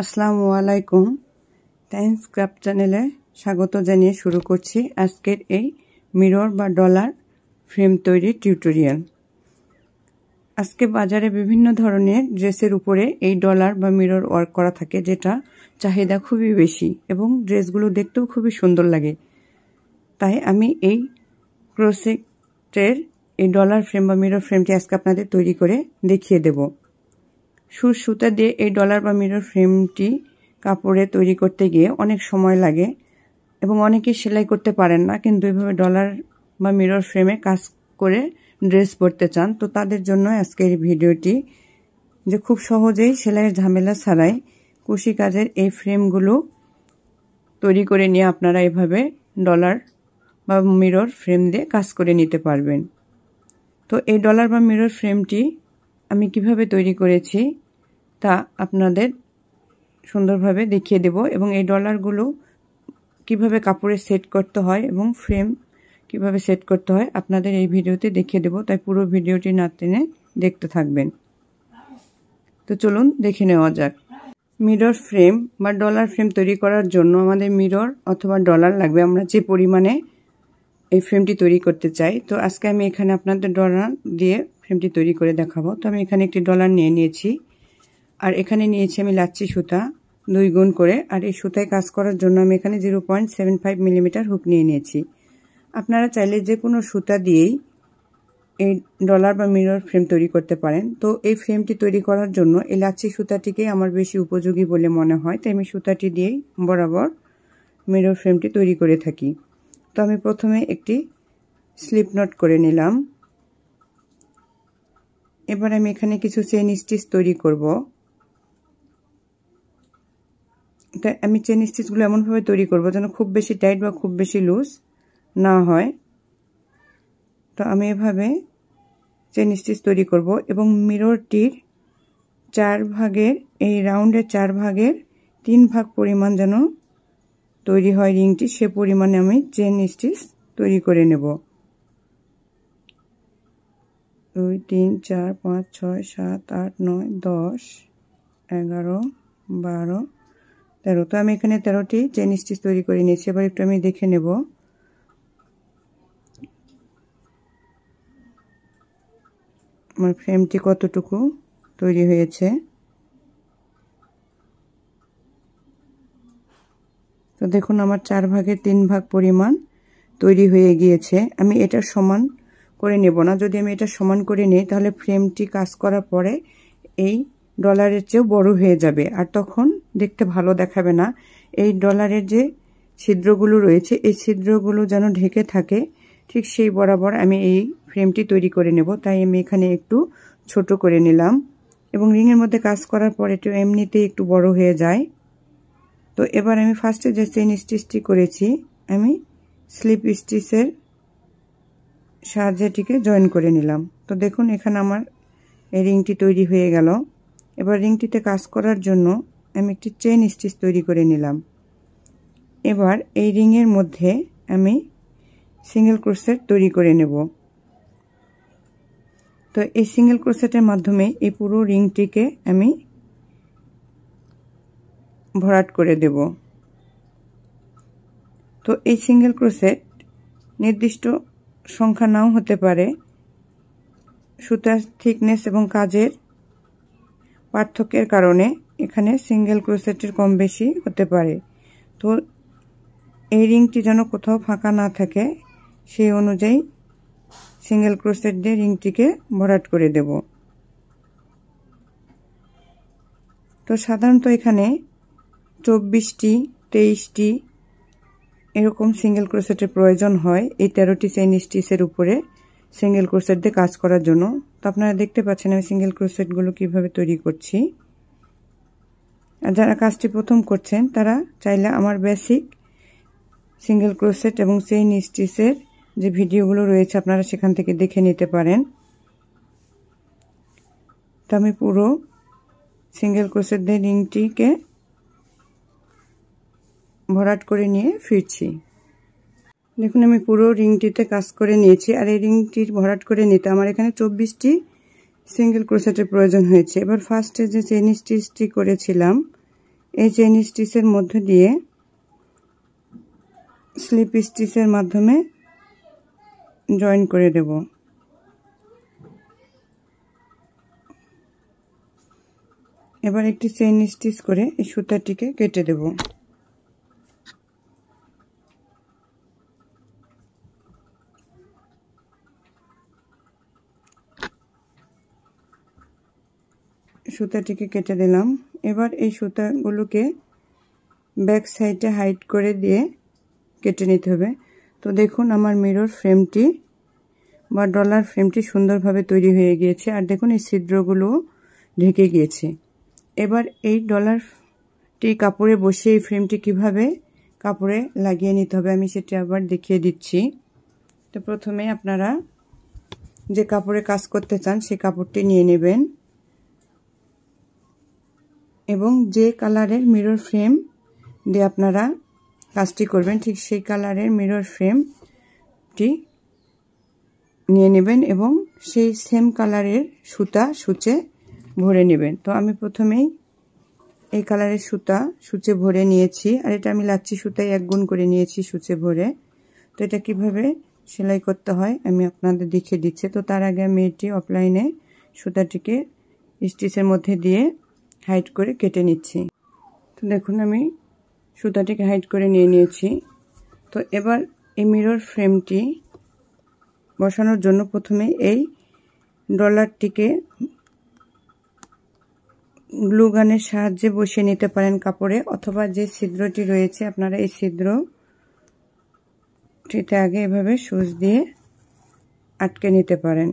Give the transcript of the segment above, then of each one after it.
আসসালামু আলাইকুম টাইমস ক্রাফ চ্যানেলে স্বাগত জানিয়ে শুরু করছি আজকের এই মিরর বা ডলার ফ্রেম তৈরি টিউটোরিয়াল আজকে বাজারে বিভিন্ন ধরনের ড্রেসের উপরে এই ডলার বা মিরর ওয়ার্ক করা থাকে যেটা চাহিদা খুবই বেশি এবং ড্রেসগুলো দেখতেও খুবই সুন্দর লাগে তাই আমি এই ক্রোসেক্টের এই ডলার ফ্রেম বা মিরর ফ্রেমটি আজকে আপনাদের তৈরি করে দেখিয়ে দেবো সুর সুতা দিয়ে এই ডলার বা মিরর ফ্রেমটি কাপড়ে তৈরি করতে গিয়ে অনেক সময় লাগে এবং অনেকে সেলাই করতে পারেন না কিন্তু এইভাবে ডলার বা মিরর ফ্রেমে কাজ করে ড্রেস পরতে চান তো তাদের জন্য আজকের ভিডিওটি যে খুব সহজেই সেলাইয়ের ঝামেলা ছাড়াই কুশি কাজের এই ফ্রেমগুলো তৈরি করে নিয়ে আপনারা এভাবে ডলার বা মিরর ফ্রেম দিয়ে কাজ করে নিতে পারবেন তো এই ডলার বা মিরর ফ্রেমটি আমি কিভাবে তৈরি করেছি তা আপনাদের সুন্দরভাবে দেখিয়ে দেব এবং এই ডলারগুলো কিভাবে কাপড়ে সেট করতে হয় এবং ফ্রেম কিভাবে সেট করতে হয় আপনাদের এই ভিডিওতে দেখিয়ে দেব তাই পুরো ভিডিওটি না টেনে দেখতে থাকবেন তো চলুন দেখে নেওয়া যাক মিরর ফ্রেম বা ডলার ফ্রেম তৈরি করার জন্য আমাদের মিরর অথবা ডলার লাগবে আমরা যে পরিমাণে এই ফ্রেমটি তৈরি করতে চাই তো আজকে আমি এখানে আপনাদের ডলার দিয়ে ফ্রেমটি তৈরি করে দেখাবো তো আমি এখানে একটি ডলার নিয়ে নিয়েছি আর এখানে নিয়েছি আমি লাচ্ছি সুতা দুই গুণ করে আর এই সুতায় কাজ করার জন্য আমি এখানে zero point seven five millimetre hook নিয়ে নিয়েছি আপনারা চাইলে যে কোনো সুতা দিয়েই এই ডলার বা মিরর ফ্রেম তৈরি করতে পারেন তো এই ফ্রেমটি তৈরি করার জন্য এই লাচ্ছি সুতাটিকেই আমার বেশি উপযোগী বলে মনে হয় তাই আমি সুতাটি দিয়েই বরাবর মিরর ফ্রেমটি তৈরি করে থাকি তো আমি প্রথমে একটি স্লিপ নট করে নিলাম এবার আমি এখানে কিছু চেন স্টিচ তৈরি করব আমি চেন স্টিচগুলো এমনভাবে তৈরি করব যেন খুব বেশি টাইট বা খুব বেশি লুজ না হয় তো আমি এভাবে চেন স্টিচ তৈরি করব এবং মিররটির চার ভাগের এই রাউন্ডের চার ভাগের তিন ভাগ পরিমাণ যেন তৈরি হয় রিংটি সে পরিমাণে আমি চেন স্টিচ তৈরি করে নেব দুই তিন চার পাঁচ ছয় সাত আট নয় দশ এগারো বারো তেরো তো আমি এখানে তেরোটি চেন স্টিচ তৈরি করে নিয়েছি এবার একটু আমি দেখে নেব আমার ফ্রেমটি কতটুকু তৈরি হয়েছে তো দেখুন আমার চার ভাগের তিন ভাগ পরিমাণ তৈরি হয়ে গিয়েছে আমি এটা সমান করে নেব না যদি আমি এটা সমান করে নিই তাহলে ফ্রেমটি কাজ করার পরে এই ডলারের চেয়েও বড় হয়ে যাবে আর তখন দেখতে ভালো দেখাবে না এই ডলারের যে ছিদ্রগুলো রয়েছে এই ছিদ্রগুলো যেন ঢেকে থাকে ঠিক সেই বরাবর আমি এই ফ্রেমটি তৈরি করে নেব তাই আমি এখানে একটু ছোট করে নিলাম এবং রিংয়ের মধ্যে কাজ করার পর এটি এমনিতেই একটু বড় হয়ে যায় তো এবার আমি ফার্স্টে যে চেন স্টিচটি করেছি আমি স্লিপ স্টিচের সাহায্যেটিকে জয়েন করে নিলাম তো দেখুন এখানে আমার এই রিংটি তৈরি হয়ে গেল এবার রিংটিতে কাজ করার জন্য আমি একটি চেন স্টিচ তৈরি করে নিলাম এবার এই রিংয়ের মধ্যে আমি সিঙ্গেল ক্রোসেট তৈরি করে নেব তো এই সিঙ্গেল ক্রোসেটের মাধ্যমে এই পুরো রিংটিকে আমি ভরাট করে দেব তো এই সিঙ্গেল ক্রোসেট নির্দিষ্ট সংখ্যা নাও হতে পারে সুতার থিকনেস এবং কাজের পার্থক্যের কারণে এখানে সিঙ্গেল ক্রোসেটের কম বেশি হতে পারে তো এই রিংটি যেন কোথাও ফাঁকা না থাকে সেই অনুযায়ী সিঙ্গেল ক্রোসেট দিয়ে রিংটিকে ভরাট করে দেব তো সাধারণত এখানে চব্বিশটি তেইশটি এরকম সিঙ্গেল ক্রোসেটের প্রয়োজন হয় এই তেরোটি চাইনিজ স্টিসের উপরে সিঙ্গেল ক্রোসেট দিয়ে কাজ করার জন্য তো আপনারা দেখতে পাচ্ছেন আমি সিঙ্গেল ক্রোসেটগুলো কিভাবে তৈরি করছি আর যারা কাজটি প্রথম করছেন তারা চাইলে আমার বেসিক সিঙ্গেল ক্রোসেট এবং সেই নিস্টিসের যে ভিডিওগুলো রয়েছে আপনারা সেখান থেকে দেখে নিতে পারেন তো আমি পুরো সিঙ্গেল ক্রোসেট দিয়ে রিংটিকে ভরাট করে নিয়ে ফিরছি দেখুন আমি পুরো রিংটিতে কাজ করে নিয়েছি আর এই রিংটির ভরাট করে নিতে আমার এখানে চব্বিশটি সিঙ্গেল ক্রোসেটের প্রয়োজন হয়েছে এবার ফার্স্টে যে চেন স্টিচটি করেছিলাম এই চেন স্টিচের মধ্য দিয়ে স্লিপ স্টিচের মাধ্যমে জয়েন করে দেব এবার একটি চেন স্টিচ করে এই সুতাটিকে কেটে দেব সুতাটিকে কেটে দিলাম এবার এই সুতাগুলোকে ব্যাক সাইডে হাইট করে দিয়ে কেটে নিতে হবে তো দেখুন আমার মিরর ফ্রেমটি বা ডলার ফ্রেমটি সুন্দরভাবে তৈরি হয়ে গিয়েছে আর দেখুন এই ছিদ্রগুলো ঢেকে গিয়েছে এবার এই ডলারটি কাপড়ে বসে এই ফ্রেমটি কিভাবে কাপড়ে লাগিয়ে নিতে হবে আমি সেটি আবার দেখিয়ে দিচ্ছি তো প্রথমে আপনারা যে কাপড়ে কাজ করতে চান সেই কাপড়টি নিয়ে নেবেন এবং যে কালারের মিরর ফ্রেম দিয়ে আপনারা কাজটি করবেন ঠিক সেই কালারের মিরর ফ্রেমটি নিয়ে নেবেন এবং সেই সেম কালারের সুতা সূচে ভরে নেবেন তো আমি প্রথমেই এই কালারের সুতা সূচে ভরে নিয়েছি আর এটা আমি লাচ্ছি সুতায় এক গুণ করে নিয়েছি সূচে ভরে তো এটা কিভাবে সেলাই করতে হয় আমি আপনাদের দেখিয়ে দিচ্ছি তো তার আগে আমি এটি অফলাইনে সুতাটিকে স্টিচের মধ্যে দিয়ে হাইট করে কেটে নিচ্ছি তো দেখুন আমি সুতাটিকে হাইট করে নিয়ে নিয়েছি তো এবার এই মিরর ফ্রেমটি বসানোর জন্য প্রথমে এই ডলারটিকে গ্লুগানের সাহায্যে বসিয়ে নিতে পারেন কাপড়ে অথবা যে ছিদ্রটি রয়েছে আপনারা এই ছিদ্রটিতে আগে এভাবে সুচ দিয়ে আটকে নিতে পারেন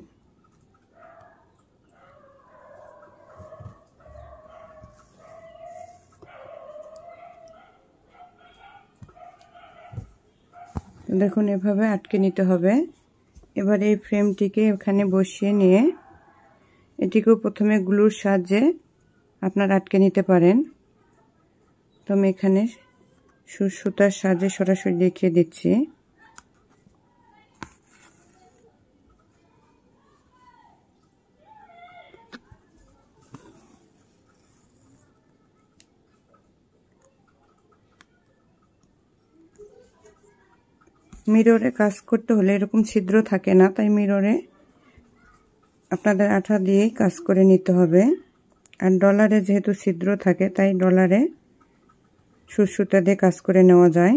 দেখুন এভাবে আটকে নিতে হবে এবার এই ফ্রেমটিকে এখানে বসিয়ে নিয়ে এটিকেও প্রথমে গ্লুর সাহায্যে আপনার আটকে নিতে পারেন তো আমি এখানে সুতার সাহায্যে সরাসরি দেখিয়ে দিচ্ছি মিররে কাজ করতে হলে এরকম ছিদ্র থাকে না তাই মিররে আপনাদের আঠা দিয়েই কাজ করে নিতে হবে আর ডলারে যেহেতু ছিদ্র থাকে তাই ডলারে সুসুতা দিয়ে কাজ করে নেওয়া যায়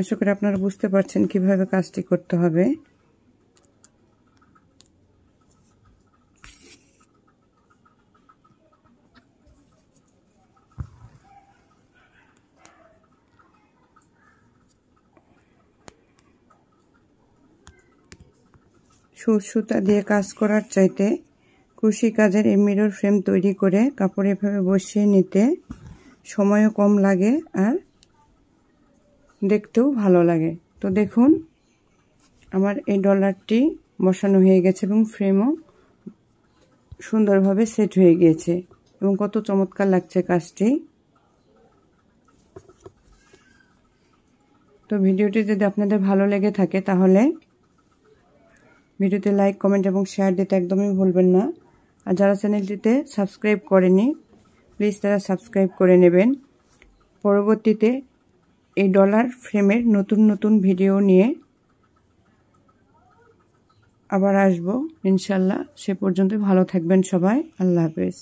আশা করি আপনারা বুঝতে পারছেন কিভাবে কাজটি করতে হবে সুসুতা দিয়ে কাজ করার চাইতে কুশি কাজের এই মিরর ফ্রেম তৈরি করে কাপড় এভাবে বসিয়ে নিতে সময়ও কম লাগে আর দেখতেও ভালো লাগে তো দেখুন আমার এই ডলারটি বসানো হয়ে গেছে এবং ফ্রেমও সুন্দরভাবে সেট হয়ে গিয়েছে এবং কত চমৎকার লাগছে কাজটি তো ভিডিওটি যদি আপনাদের ভালো লেগে থাকে তাহলে ভিডিওতে লাইক কমেন্ট এবং শেয়ার দিতে একদমই ভুলবেন না আর যারা চ্যানেলটিতে সাবস্ক্রাইব করেনি প্লিজ তারা সাবস্ক্রাইব করে নেবেন পরবর্তীতে এই ডলার ফ্রেমের নতুন নতুন ভিডিও নিয়ে আবার আসবো ইনশাল্লাহ সে পর্যন্ত ভালো থাকবেন সবাই আল্লাহ হাফেজ